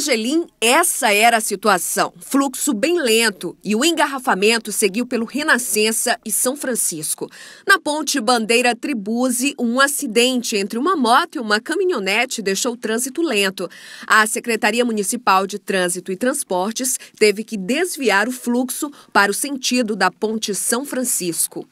Angelim, essa era a situação. Fluxo bem lento e o engarrafamento seguiu pelo Renascença e São Francisco. Na ponte Bandeira Tribuse, um acidente entre uma moto e uma caminhonete deixou o trânsito lento. A Secretaria Municipal de Trânsito e Transportes teve que desviar o fluxo para o sentido da ponte São Francisco.